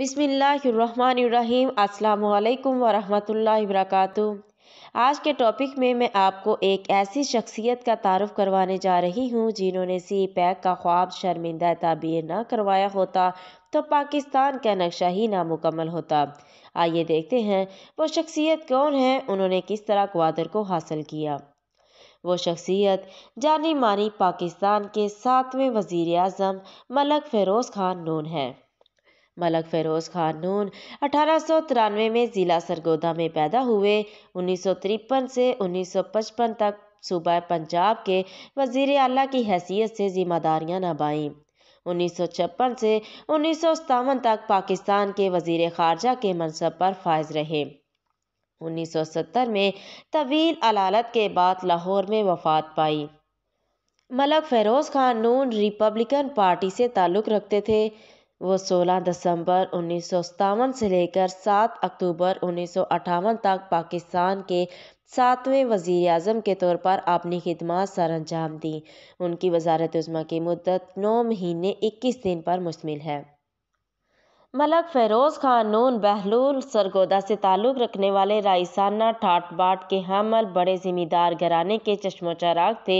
बिसमीम् अल्लाम वरहमतुल्लाहि वरकत आज के टॉपिक में मैं आपको एक ऐसी शख्सियत का तारफ़ करवाने जा रही हूँ जिन्होंने सी पैक का ख्वाब शर्मिंदा ताबीर ना करवाया होता तो पाकिस्तान का नक्शा ही नामुकमल होता आइए देखते हैं वो शख्सियत कौन है उन्होंने किस तरह ग्वादर को हासिल किया वो शख्सियत जानी मानी पाकिस्तान के सातवें वज़ी अजम मलक फ़िरोज़ खान नून हैं मलक फ़िरोज़ खान नून अठारह में ज़िला सरगोदा में पैदा हुए उन्नीस से उन्नीस तक सूबा पंजाब के वजीर अला की हैसियत से जिम्मेदारियां नभाईं उन्नीस से उन्नीस तक पाकिस्तान के वजीर खारजा के मनसब पर फायज रहे 1970 में तवील अलालत के बाद लाहौर में वफात पाई मलक फेरोज़ खान नून रिपब्लिकन पार्टी से ताल्लुक़ रखते थे वो सोलह दिसंबर उन्नीस सौ से लेकर सात अक्टूबर उन्नीस सौ तक पाकिस्तान के सातवें वज़ी अजम के तौर पर अपनी खिदमत सर अंजाम दी उनकी वजारत उजमा की मदत नौ महीने इक्कीस दिन पर मुश्तमिल है मलक फेरोज़ ख़ानून बहलूल सरगोदा से ताल्लुक़ रखने वाले राइसाना ठाट बाट के हमल बड़े ज़िम्मेदार घराने के चश्मो चराग थे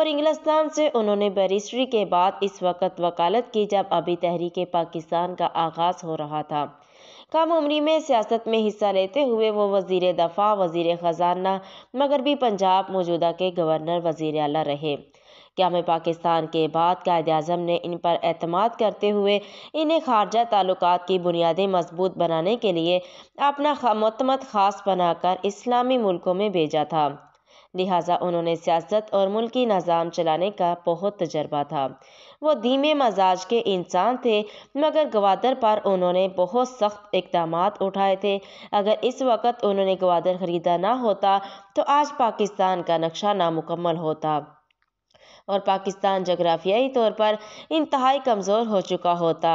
और इंग्लिस्तान से उन्होंने बैरिस्ट्री के बाद इस वक्त वकालत की जब अभी तहरीक पाकिस्तान का आगाज़ हो रहा था कम उम्री में सियासत में हिस्सा लेते हुए वो वजीर दफ़ा वजीर ख़जाना मगरबी पंजाब मौजूदा के गवर्नर वजीर अला रहे क्याम पाकिस्तान के बाद कायद अजम ने इन पर अतमाद करते हुए इन्हें खारजा ताल्लुक की बुनियादें मजबूत बनाने के लिए अपना मतमत खास बनाकर इस्लामी मुल्कों में भेजा था लिहाजा उन्होंने सियासत और मुल्की निज़ाम चलाने का बहुत तजर्बा था वो धीमे मजाज के इंसान थे मगर गवादर पर उन्होंने बहुत सख्त इकदाम उठाए थे अगर इस वक्त उन्होंने गवादर ख़रीदा ना होता तो आज पाकिस्तान का नक्शा नामुकम्मल होता और पाकिस्तान जगराफियाई तौर पर इंतहाई कमज़ोर हो चुका होता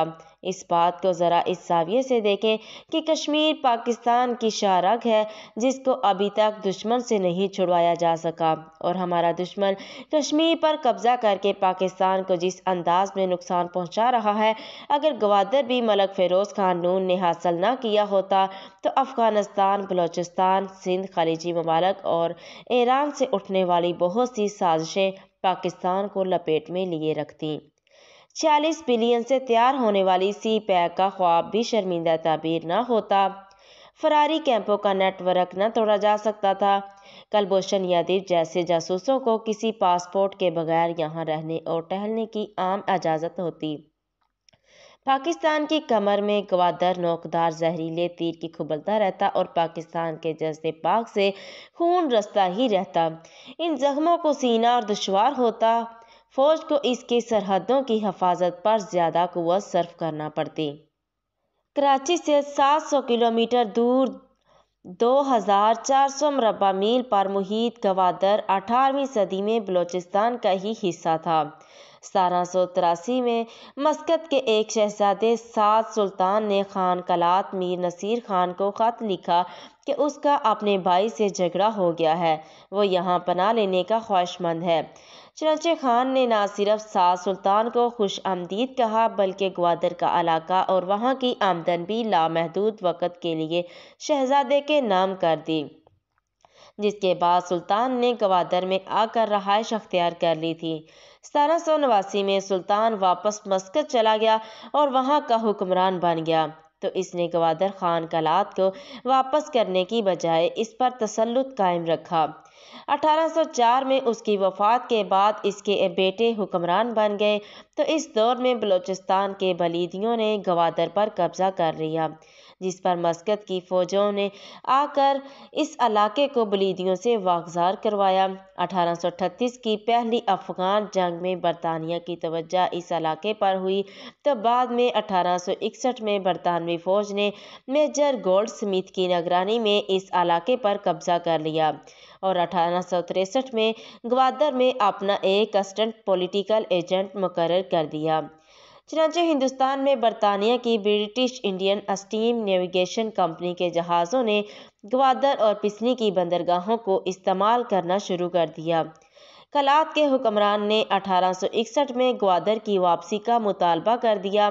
इस बात को ज़रा इस साविये से देखें कि कश्मीर पाकिस्तान की शाहरग है जिसको अभी तक दुश्मन से नहीं छुड़वाया जा सका और हमारा दुश्मन कश्मीर पर कब्ज़ा करके पाकिस्तान को जिस अंदाज में नुकसान पहुंचा रहा है अगर गवादर भी मलक फ़िरोज़ खान नून ने हासिल ना किया होता तो अफ़गानिस्तान बलोचिस्तान सिंध खलीजी ममालक और ईरान से उठने वाली बहुत सी साजिशें पाकिस्तान को लपेट में लिए रखती छियालीस बिलियन से तैयार होने वाली सी पैक का ख्वाब भी शर्मिंदा तबीर ना होता फरारी कैंपों का नेटवर्क न तोड़ा जा सकता था कलभूषण यादव जैसे जासूसों को किसी पासपोर्ट के बगैर यहाँ रहने और टहलने की आम इजाज़त होती पाकिस्तान की कमर में गवादर नोकदार जहरीले तीर की खुबलता रहता और पाकिस्तान के जज्बे पाक से खून रस्ता ही रहता इन जख्मों को सीना और दुशवार होता फौज को इसके सरहदों की हफाजत पर ज़्यादा कुत सर्फ करना पड़ती कराची से 700 किलोमीटर दूर 2400 मरबा मील पर मुहित गवादर 18वीं सदी में बलूचिस्तान का ही हिस्सा था सतारह सौ तिरासी में मस्कत के एक शहजादे सात सुल्तान ने खान कलात मीर नसीर खान को ख़त लिखा कि उसका अपने भाई से झगड़ा हो गया है वो यहाँ पना लेने का ख्वाहिशमंद है चनाचे खान ने ना सिर्फ सात सुल्तान को खुश आमदीद कहा बल्कि ग्वादर का इलाका और वहाँ की आमदन भी लामहदूद वक़्त के लिए शहजादे के नाम कर दी जिसके बाद सुल्तान ने ग्वादर में आकर रहायश अख्तियार कर ली थी सतारह सौ नवासी में सुल्तान वापस मस्कत चला गया और वहाँ का हुक्मरान बन गया तो इसने गवादर खान कलात को वापस करने की बजाय इस पर तसलुत कायम रखा 1804 में उसकी वफात के बाद इसके बेटे हुक्मरान बन गए तो इस दौर में बलूचिस्तान के बलीदियों ने गवादर पर कब्जा कर लिया जिस पर मस्कत की फ़ौजों ने आकर इस इलाके को बलीदियों से वागजार करवाया अठारह सौ अठतीस की पहली अफ़गान जंग में बरतानिया की तवज्जा इस इलाके पर हुई तो बाद में अठारह सौ इकसठ में बरतानवी फ़ौज ने मेजर गोल्ड स्मिथ की निगरानी में इस इलाके पर कब्ज़ा कर लिया और अठारह में ग्वादर में अपना एक कस्टेंट पोलिटिकल एजेंट मुकर कर दिया चनाचे हिंदुस्तान में बरतानिया की British Indian Steam Navigation Company के जहाज़ों ने ग्वादर और पिसनी की बंदरगाहों को इस्तेमाल करना शुरू कर दिया कलात के हुक्मरान ने 1861 में ग्वादर की वापसी का मुतालबा कर दिया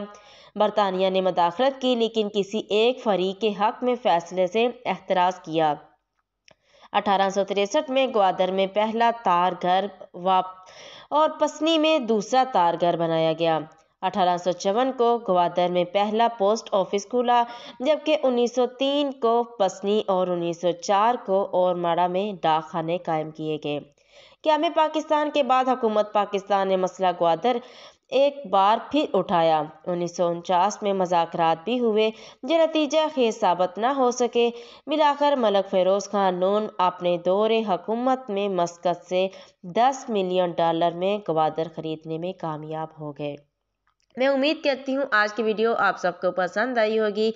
बरतानिया ने मदाखलत की लेकिन किसी एक फरीक के हक में फैसले से एतराज़ किया अठारह में ग्वादर में पहला तार घर वाप और पसनी में दूसरा तार घर बनाया गया अठारह को ग्वादर में पहला पोस्ट ऑफिस खुला जबकि 1903 को पसनी और 1904 को और माड़ा में डाक कायम किए गए क्या में पाकिस्तान के बाद हुकूमत पाकिस्तान ने मसला ग्वादर एक बार फिर उठाया उन्नीस में मजाक भी हुए जो नतीजा खेज साबित न हो सके मिलाकर मलक फेरोज़ खान नून अपने दौरे हकूमत में मस्कत से 10 मिलियन डॉलर में ग्वादर खरीदने में कामयाब हो गए मैं उम्मीद करती हूँ आज की वीडियो आप सबको पसंद आई होगी